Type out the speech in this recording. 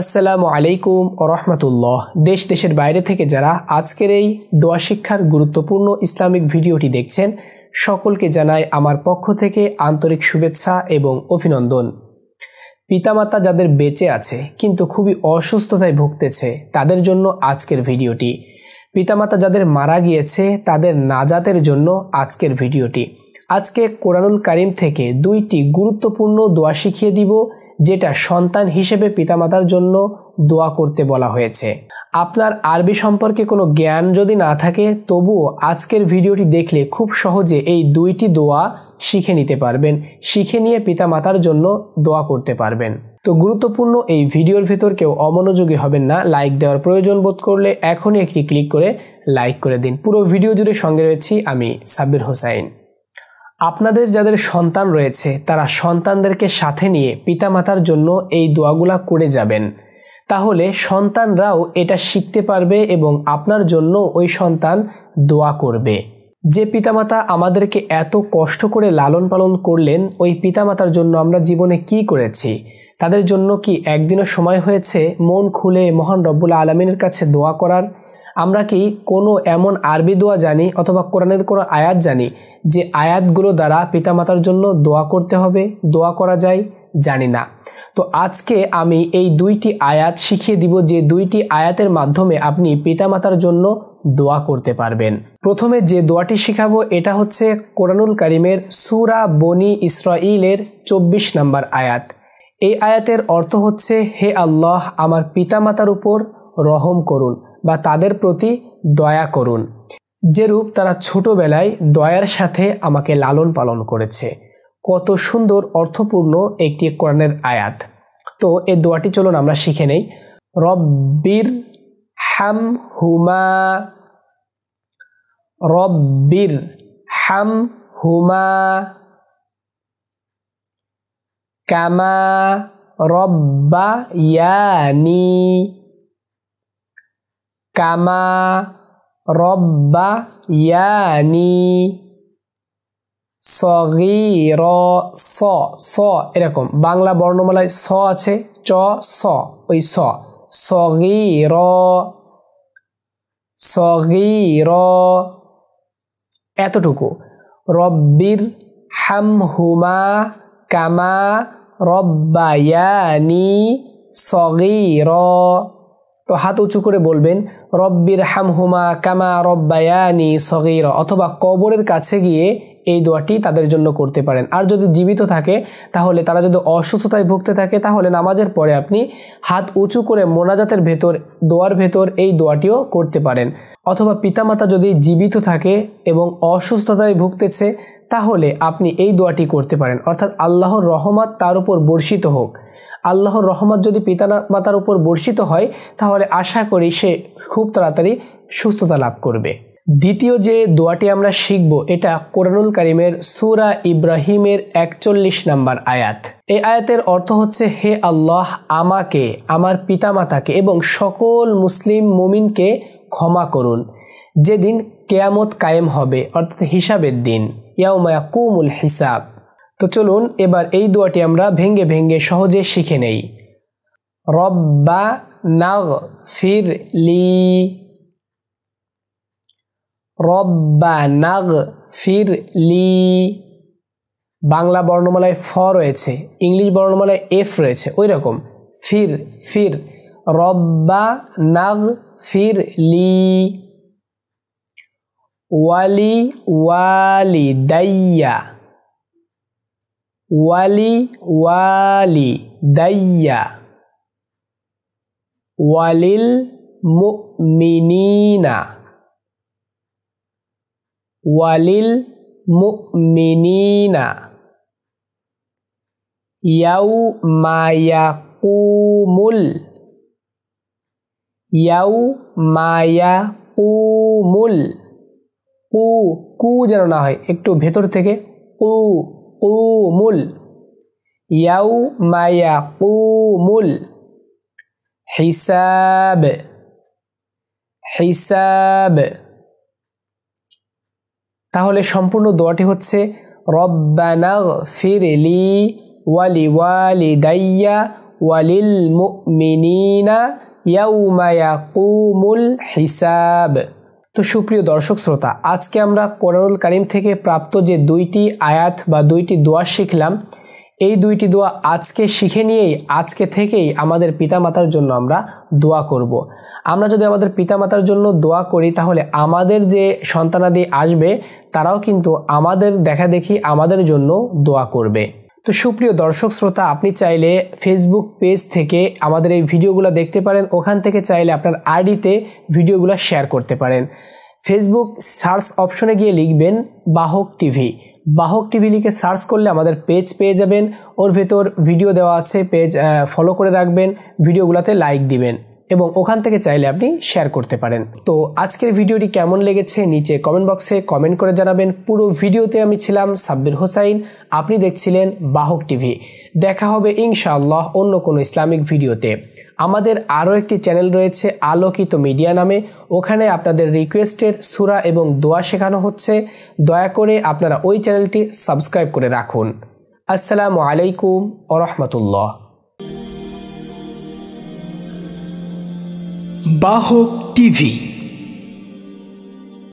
আসসালামু আলাইকুম রহমতুল্লাহ দেশ দেশের বাইরে থেকে যারা আজকের এই দোয়া শিক্ষার গুরুত্বপূর্ণ ইসলামিক ভিডিওটি দেখছেন সকলকে জানায় আমার পক্ষ থেকে আন্তরিক শুভেচ্ছা এবং অভিনন্দন পিতামাতা যাদের বেঁচে আছে কিন্তু খুবই অসুস্থতায় ভুগতেছে তাদের জন্য আজকের ভিডিওটি পিতামাতা যাদের মারা গিয়েছে তাদের নাজাতের জন্য আজকের ভিডিওটি আজকে কোরআনুল কারিম থেকে দুইটি গুরুত্বপূর্ণ দোয়া শিখিয়ে দিব যেটা সন্তান হিসেবে পিতামাতার জন্য দোয়া করতে বলা হয়েছে আপনার আরবি সম্পর্কে কোনো জ্ঞান যদি না থাকে তবুও আজকের ভিডিওটি দেখলে খুব সহজে এই দুইটি দোয়া শিখে নিতে পারবেন শিখে নিয়ে পিতামাতার জন্য দোয়া করতে পারবেন তো গুরুত্বপূর্ণ এই ভিডিওর ভেতর কেউ অমনোযোগী হবেন না লাইক দেওয়ার প্রয়োজন বোধ করলে এখনই একটি ক্লিক করে লাইক করে দিন পুরো ভিডিও জুড়ে সঙ্গে রয়েছি আমি সাব্বির হোসাইন আপনাদের যাদের সন্তান রয়েছে তারা সন্তানদেরকে সাথে নিয়ে পিতামাতার জন্য এই দোয়াগুলা করে যাবেন তাহলে সন্তানরাও এটা শিখতে পারবে এবং আপনার জন্য ওই সন্তান দোয়া করবে যে পিতামাতা আমাদেরকে এত কষ্ট করে লালন পালন করলেন ওই পিতামাতার জন্য আমরা জীবনে কি করেছি তাদের জন্য কি একদিনও সময় হয়েছে মন খুলে মহান রব্বুল আলমিনের কাছে দোয়া করার আমরা কি কোনো এমন আরবি দোয়া জানি অথবা কোরআনের কোনো আয়াত জানি যে আয়াতগুলো দ্বারা পিতামাতার জন্য দোয়া করতে হবে দোয়া করা যায় জানি না তো আজকে আমি এই দুইটি আয়াত শিখিয়ে দিব যে দুইটি আয়াতের মাধ্যমে আপনি পিতামাতার জন্য দোয়া করতে পারবেন প্রথমে যে দোয়াটি শিখাবো এটা হচ্ছে কোরআনুল কারিমের সুরা বনি ইসরাইলের চব্বিশ নম্বর আয়াত এই আয়াতের অর্থ হচ্ছে হে আল্লাহ আমার পিতামাতার উপর রহম করুন বা তাদের প্রতি দয়া করুন যেরূপ তারা ছোটবেলায় দয়ার সাথে আমাকে লালন পালন করেছে কত সুন্দর অর্থপূর্ণ একটি কোরআনের আয়াত তো এই দোয়াটি চলুন আমরা শিখে নেই রব্বির হাম হুমা রব্বির হাম হুমা কামা রব্বা ইয়ানি কামা রব্বা ইয়ানি সগির স স এরকম বাংলা বর্ণমালায় স আছে চ স ওই স সগির সগির এতটুকু রব্বির হাম হুমা কামা রব্বায়ানি সগির তো হাত উঁচু করে বলবেন রব্বির হামহুমা কামা রব্বায়ানি সগির অথবা কবরের কাছে গিয়ে এই দোয়াটি তাদের জন্য করতে পারেন আর যদি জীবিত থাকে তাহলে তারা যদি অসুস্থতায় ভুগতে থাকে তাহলে নামাজের পরে আপনি হাত উঁচু করে মোনাজাতের ভেতর দোয়ার ভেতর এই দোয়াটিও করতে পারেন অথবা পিতামাতা যদি জীবিত থাকে এবং অসুস্থতায় ভুগতেছে তাহলে আপনি এই দোয়াটি করতে পারেন অর্থাৎ আল্লাহর রহমত তার উপর বর্ষিত হোক আল্লাহর রহমত যদি পিতা মাতার উপর বর্ষিত হয় তাহলে আশা করি সে খুব তাড়াতাড়ি সুস্থতা লাভ করবে দ্বিতীয় যে দোয়াটি আমরা শিখব এটা কোরআনুল করিমের সুরা ইব্রাহিমের একচল্লিশ নাম্বার আয়াত এই আয়াতের অর্থ হচ্ছে হে আল্লাহ আমাকে আমার পিতামাতাকে এবং সকল মুসলিম মুমিনকে ক্ষমা করুন যেদিন কেয়ামত কায়েম হবে অর্থাৎ হিসাবের দিন ইয়াউমায়াকুমুল হিসাব তো চলুন এবার এই দোয়াটি আমরা ভেঙ্গে ভেঙ্গে সহজে শিখে নেই রব্বা নাগ ফির লি রব্বা নাগ ফির লি বাংলা বর্ণমালায় ফ রয়েছে ইংলিশ বর্ণমালায় এফ রয়েছে ওই রকম ফির ফির রব্বা নাগ ফির লি wali walidayya wali walidayya walil mu'minina walil mu'minina yauma yaqumul yauma yaqumul উ কু যেন না হয় একটু ভেতর থেকে উ উ মুল ইয়াউ মায়া কু মুল হিসাব হিসাব তাহলে সম্পূর্ণ দোয়াটি হচ্ছে রব্বানাগ ফিরলি ওয়ালি ওয়ালি দাইয়া ওয়ালিল মুমিনিনা ইয়াউমা ইয়াকুমুল হিসাব তো সুপ্রিয় দর্শক শ্রোতা আজকে আমরা কোরআনুল করিম থেকে প্রাপ্ত যে দুইটি আয়াত বা দুইটি দোয়া শিখলাম এই দুইটি দোয়া আজকে শিখে নিয়েই আজকে থেকেই আমাদের পিতামাতার জন্য আমরা দোয়া করব। আমরা যদি আমাদের পিতামাতার জন্য দোয়া করি তাহলে আমাদের যে সন্তানাদি আসবে তারাও কিন্তু আমাদের দেখা দেখি আমাদের জন্য দোয়া করবে তো সুপ্রিয় দর্শক শ্রোতা আপনি চাইলে ফেসবুক পেজ থেকে আমাদের এই ভিডিওগুলো দেখতে পারেন ওখান থেকে চাইলে আপনার আইডিতে ভিডিওগুলো শেয়ার করতে পারেন ফেসবুক সার্চ অপশনে গিয়ে লিখবেন বাহক টিভি বাহক টিভি লিখে সার্চ করলে আমাদের পেজ পেয়ে যাবেন ওর ভেতর ভিডিও দেওয়া আছে পেজ ফলো করে রাখবেন ভিডিওগুলোতে লাইক দিবেন এবং ওখান থেকে চাইলে আপনি শেয়ার করতে পারেন তো আজকের ভিডিওটি কেমন লেগেছে নিচে কমেন্ট বক্সে কমেন্ট করে জানাবেন পুরো ভিডিওতে আমি ছিলাম সাব্বির হোসাইন আপনি দেখছিলেন বাহক টিভি দেখা হবে ইনশাআল্লাহ অন্য কোনো ইসলামিক ভিডিওতে আমাদের আরও একটি চ্যানেল রয়েছে আলোকিত মিডিয়া নামে ওখানে আপনাদের রিকোয়েস্টের সুরা এবং দোয়া শেখানো হচ্ছে দয়া করে আপনারা ওই চ্যানেলটি সাবস্ক্রাইব করে রাখুন আসসালামু আলাইকুম ওরহমতুল্লাহ Bajo TV.